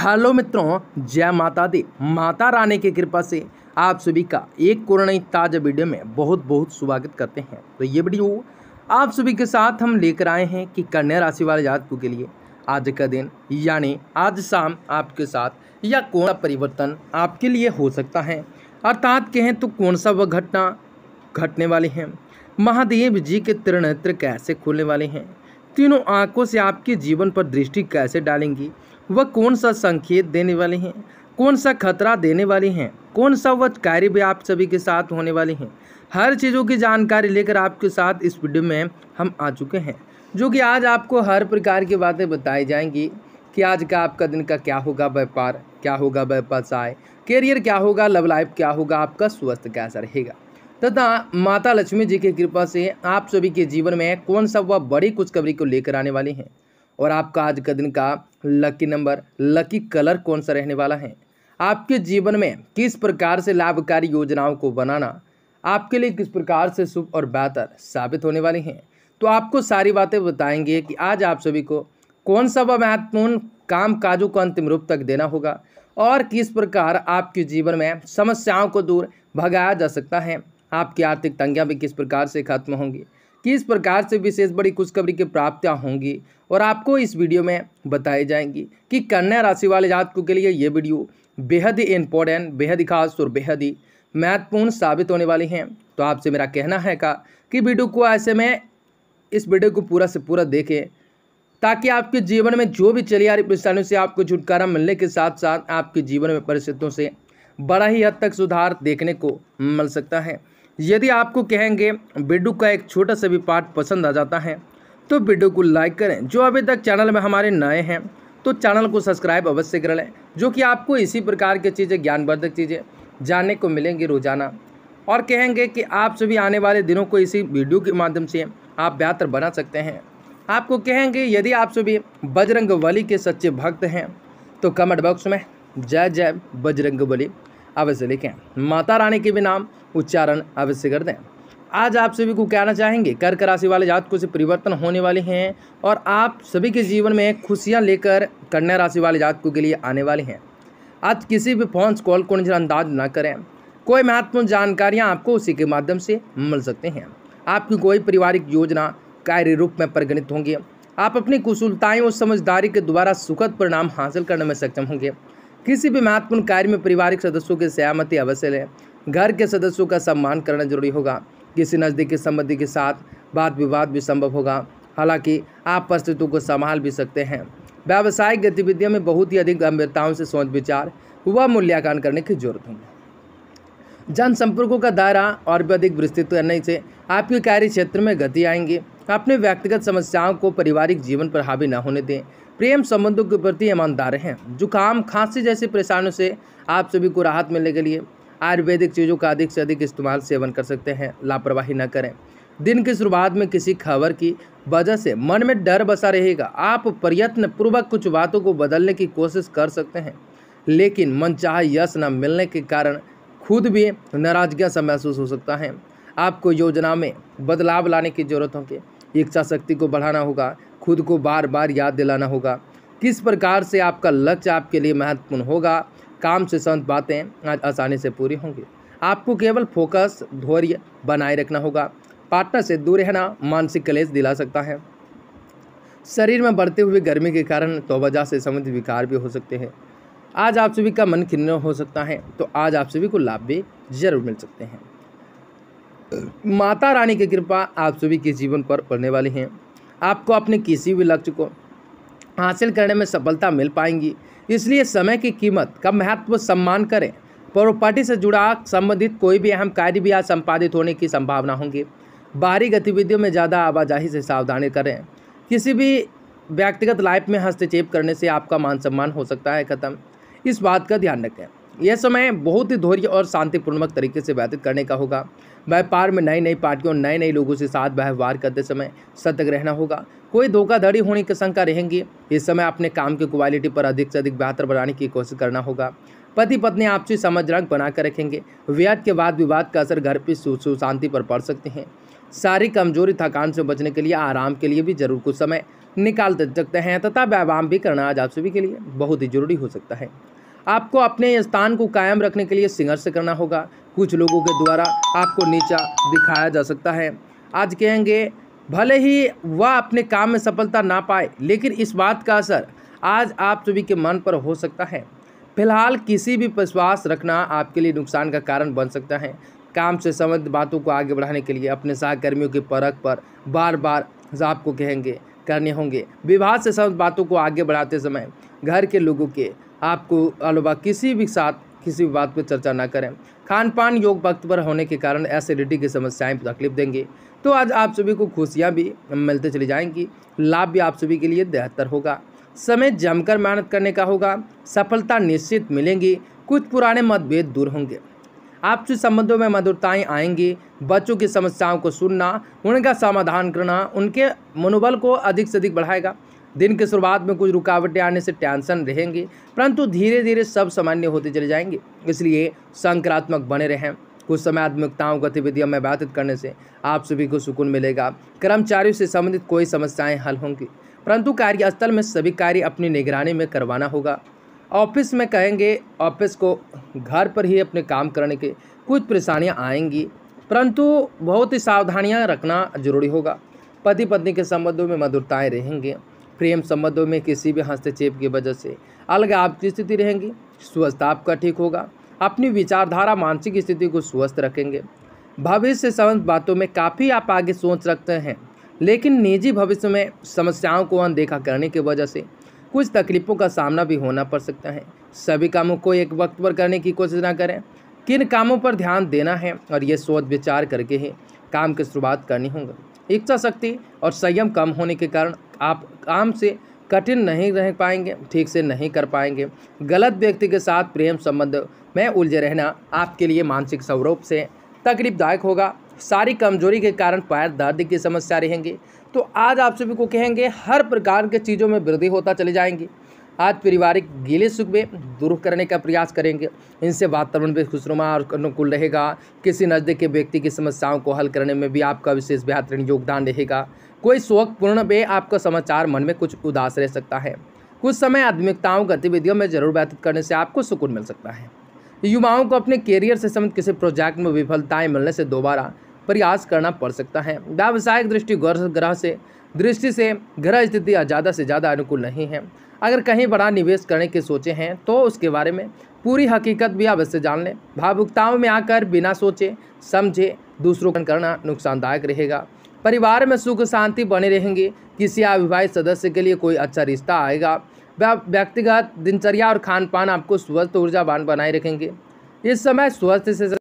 hello मित्रों जय माता दी माता रानी की कृपा से आप सभी का एक कोरोना ताज़ा वीडियो में बहुत बहुत स्वागत करते हैं तो ये वीडियो आप सभी के साथ हम लेकर आए हैं कि कन्या राशि वाले जातकों के लिए आज का दिन यानी आज शाम आपके साथ या कौन सा परिवर्तन आपके लिए हो सकता है अर्थात कहें तो कौन सा वह घटना घटने वाले हैं महादेव जी के त्रिनेत्र कैसे खुलने वाले हैं तीनों आँखों से आपके जीवन पर दृष्टि कैसे डालेंगी वह कौन सा संकेत देने वाले हैं कौन सा खतरा देने वाले हैं कौन सा वह कार्य भी आप सभी के साथ होने वाले हैं हर चीज़ों की जानकारी लेकर आपके साथ इस वीडियो में हम आ चुके हैं जो कि आज आपको हर प्रकार की बातें बताई जाएंगी कि आज का आपका दिन का क्या होगा व्यापार क्या होगा व्यवसाय करियर क्या होगा लव लाइफ क्या होगा आपका स्वास्थ्य कैसा रहेगा तथा माता लक्ष्मी जी की कृपा से आप सभी के जीवन में कौन सा वह बड़ी खुशखबरी को लेकर आने वाली हैं और आपका आज का दिन का लकी नंबर लकी कलर कौन सा रहने वाला है आपके जीवन में किस प्रकार से लाभकारी योजनाओं को बनाना आपके लिए किस प्रकार से शुभ और बेहतर साबित होने वाली हैं तो आपको सारी बातें बताएंगे कि आज आप सभी को कौन सा वह महत्वपूर्ण काम काजों को अंतिम रूप तक देना होगा और किस प्रकार आपके जीवन में समस्याओं को दूर भगाया जा सकता है आपकी आर्थिक तंगियाँ भी किस प्रकार से खत्म होंगी किस प्रकार से विशेष बड़ी खुशखबरी की प्राप्तियाँ होंगी और आपको इस वीडियो में बताई जाएंगी कि कन्या राशि वाले जातकों के लिए ये वीडियो बेहद ही इम्पोर्टेंट बेहद ही खास और बेहद ही महत्वपूर्ण साबित होने वाली हैं तो आपसे मेरा कहना है का कि वीडियो को ऐसे में इस वीडियो को पूरा से पूरा देखें ताकि आपके जीवन में जो भी चली आ रही परेशानियों से आपको छुटकारा मिलने के साथ साथ आपके जीवन में परिस्थितियों से बड़ा ही हद तक सुधार देखने को मिल सकता है यदि आपको कहेंगे वीडियो का एक छोटा सा भी पार्ट पसंद आ जाता है तो वीडियो को लाइक करें जो अभी तक चैनल में हमारे नए हैं तो चैनल को सब्सक्राइब अवश्य कर लें जो कि आपको इसी प्रकार की चीज़ें ज्ञानवर्धक चीज़ें जानने को मिलेंगी रोज़ाना और कहेंगे कि आप सभी आने वाले दिनों को इसी वीडियो के माध्यम से आप बेहतर बना सकते हैं आपको कहेंगे यदि आप सभी बजरंग बली के सच्चे भक्त हैं तो कमेंट बॉक्स में जय जय बजरंग बली अवश्य लिखें माता रानी के भी नाम उच्चारण अवश्य कर दें आज आप सभी को कहना चाहेंगे कर्क राशि वाले जातकों से परिवर्तन होने वाले हैं और आप सभी के जीवन में खुशियां लेकर कन्या राशि वाले जातकों के लिए आने वाले हैं आज किसी भी फोन कॉल को नज़रअंदाज न करें कोई महत्वपूर्ण जानकारियां आपको उसी के माध्यम से मिल सकते हैं आपकी कोई पारिवारिक योजना कार्य रूप में परिगणित होंगी आप अपनी कुशलताएँ और समझदारी के द्वारा सुखद परिणाम हासिल करने में सक्षम होंगे किसी भी महत्वपूर्ण कार्य में पारिवारिक सदस्यों की सहमति अवश्य लें घर के सदस्यों का सम्मान करना जरूरी होगा किसी नज़दीकी संबंधी के साथ वाद विवाद भी संभव होगा हालांकि आप परिस्थितियों को संभाल भी सकते हैं व्यावसायिक गतिविधियों में बहुत ही अधिक गंभीरताओं से सोच विचार व मूल्यांकन करने की जरूरत होगी जनसंपर्कों का दायरा और भी अधिक विस्तृत करने से आपके कार्य क्षेत्र में गति आएंगी अपने व्यक्तिगत समस्याओं को पारिवारिक जीवन पर हावी न होने दें प्रेम संबंधों के प्रति ईमानदार हैं जुकाम खांसी जैसी परेशानियों से आप सभी को राहत मिलने के लिए आयुर्वेदिक चीज़ों का अधिक से अधिक इस्तेमाल सेवन कर सकते हैं लापरवाही न करें दिन की शुरुआत में किसी खबर की वजह से मन में डर बसा रहेगा आप प्रयत्न पूर्वक कुछ बातों को बदलने की कोशिश कर सकते हैं लेकिन मनचाहा यश न मिलने के कारण खुद भी नाराजगी सा महसूस हो सकता है आपको योजना में बदलाव लाने की जरूरत होगी इच्छा शक्ति को बढ़ाना होगा खुद को बार बार याद दिलाना होगा किस प्रकार से आपका लक्ष्य आपके लिए महत्वपूर्ण होगा काम से संत बातें आज आसानी से पूरी होंगी आपको केवल फोकस धैर्य बनाए रखना होगा पार्टनर से दूर रहना मानसिक कलेश दिला सकता है शरीर में बढ़ते हुए गर्मी के कारण वजह से संबंधित विकार भी हो सकते हैं आज आप सभी का मन खिन्न हो सकता है तो आज आप सभी को लाभ भी जरूर मिल सकते हैं माता रानी की कृपा आप सभी के जीवन पर पड़ने वाली हैं आपको अपने किसी भी लक्ष्य को हासिल करने में सफलता मिल पाएंगी इसलिए समय की कीमत का महत्व सम्मान करें प्रॉपर्टी से जुड़ा संबंधित कोई भी अहम कार्य भी आज संपादित होने की संभावना होंगी बाहरी गतिविधियों में ज़्यादा आवाजाही से सावधानी करें किसी भी व्यक्तिगत लाइफ में हस्तक्षेप करने से आपका मान सम्मान हो सकता है खत्म इस बात का ध्यान रखें यह समय बहुत ही धैर्य और शांतिपूर्णक तरीके से व्यतीत करने का होगा व्यापार में नई नई पार्टियों नए नए लोगों से साथ व्यवहार करते समय सतर्क रहना होगा कोई धोखाधड़ी होने की शंका रहेंगी इस समय अपने काम की क्वालिटी पर अधिक से अधिक बेहतर बनाने की कोशिश करना होगा पति पत्नी आपसी समझ रंग बनाकर रखेंगे विवाद के बाद विवाद का असर घर पर सुशांति शांति पर पड़ सकते हैं सारी कमजोरी थकान से बचने के लिए आराम के लिए भी जरूर कुछ समय निकाल सकते हैं तथा व्यायाम भी करना आज आप सभी के लिए बहुत ही जरूरी हो सकता है आपको अपने स्थान को कायम रखने के लिए संघर्ष करना होगा कुछ लोगों के द्वारा आपको नीचा दिखाया जा सकता है आज कहेंगे भले ही वह अपने काम में सफलता ना पाए लेकिन इस बात का असर आज आप सभी के मन पर हो सकता है फिलहाल किसी भी विश्वास रखना आपके लिए नुकसान का कारण बन सकता है काम से संबंधित बातों को आगे बढ़ाने के लिए अपने सहकर्मियों के परख पर बार बार आपको कहेंगे करने होंगे विवाह से संबंधित बातों को आगे बढ़ाते समय घर के लोगों के आपको अलावा किसी भी साथ किसी भी बात पर चर्चा ना करें खान पान योग वक्त पर होने के कारण एसिडिटी की समस्याएं तकलीफ देंगे तो आज आप सभी को खुशियाँ भी मिलते चली जाएंगी लाभ भी आप सभी के लिए बेहतर होगा समय जमकर मेहनत करने का होगा सफलता निश्चित मिलेंगी कुछ पुराने मतभेद दूर होंगे आपसी संबंधों में मधुरताएँ आएंगी बच्चों की समस्याओं को सुनना उनका समाधान करना उनके मनोबल को अधिक से अधिक बढ़ाएगा दिन की शुरुआत में कुछ रुकावटें आने से टेंशन रहेंगे परंतु धीरे धीरे सब सामान्य होते चले जाएंगे इसलिए संक्रात्मक बने रहें कुछ समय आत्मिकताओं गतिविधियों में बातचीत करने से आप सभी को सुकून मिलेगा कर्मचारियों से संबंधित कोई समस्याएं हल होंगी परंतु कार्यस्थल में सभी कार्य अपनी निगरानी में करवाना होगा ऑफिस में कहेंगे ऑफिस को घर पर ही अपने काम करने के कुछ परेशानियाँ आएंगी परंतु बहुत ही सावधानियाँ रखना जरूरी होगा पति पत्नी के संबंधों में मधुरताएँ रहेंगी प्रेम संबंधों में किसी भी हस्तक्षेप की वजह से अलग आपकी स्थिति रहेंगी स्वस्थ आपका ठीक होगा अपनी विचारधारा मानसिक स्थिति को स्वस्थ रखेंगे भविष्य संबंध बातों में काफ़ी आप आगे सोच रखते हैं लेकिन निजी भविष्य में समस्याओं को अनदेखा करने की वजह से कुछ तकलीफ़ों का सामना भी होना पड़ सकता है सभी कामों को एक वक्त पर करने की कोशिश ना करें किन कामों पर ध्यान देना है और ये सोच विचार करके ही काम की शुरुआत करनी होगी इच्छा शक्ति और संयम कम होने के कारण आप काम से कठिन नहीं रह पाएंगे ठीक से नहीं कर पाएंगे गलत व्यक्ति के साथ प्रेम संबंध में उलझे रहना आपके लिए मानसिक स्वरूप से तकलीफदायक होगा सारी कमजोरी के कारण पैर दर्द की समस्या रहेंगी तो आज आप सभी को कहेंगे हर प्रकार के चीज़ों में वृद्धि होता चली जाएंगी आज पारिवारिक गीले सुख में दूर करने का प्रयास करेंगे इनसे वातावरण भी खुशनुमा और अनुकूल रहेगा किसी नज़दीक के व्यक्ति की समस्याओं को हल करने में भी आपका विशेष बेहतरीन योगदान रहेगा कोई शोकपूर्ण में आपका समाचार मन में कुछ उदास रह सकता है कुछ समय आधुनिकताओं गतिविधियों में जरूर व्यतीत करने से आपको सुकून मिल सकता है युवाओं को अपने कैरियर से संबंधित किसी प्रोजेक्ट में विफलताएं मिलने से दोबारा प्रयास करना पड़ सकता है व्यावसायिक दृष्टि ग्रह से दृष्टि से ग्रह स्थिति ज़्यादा से ज़्यादा अनुकूल नहीं है अगर कहीं बड़ा निवेश करने की सोचे हैं तो उसके बारे में पूरी हकीकत भी अवश्य जान लें भावुकताओं में आकर बिना सोचे समझे दूसरों का करना नुकसानदायक रहेगा परिवार में सुख शांति बने रहेंगे किसी अविवाहित सदस्य के लिए कोई अच्छा रिश्ता आएगा व्यक्तिगत दिनचर्या और खान पान आपको स्वस्थ ऊर्जावान बनाए रखेंगे इस समय स्वस्थ से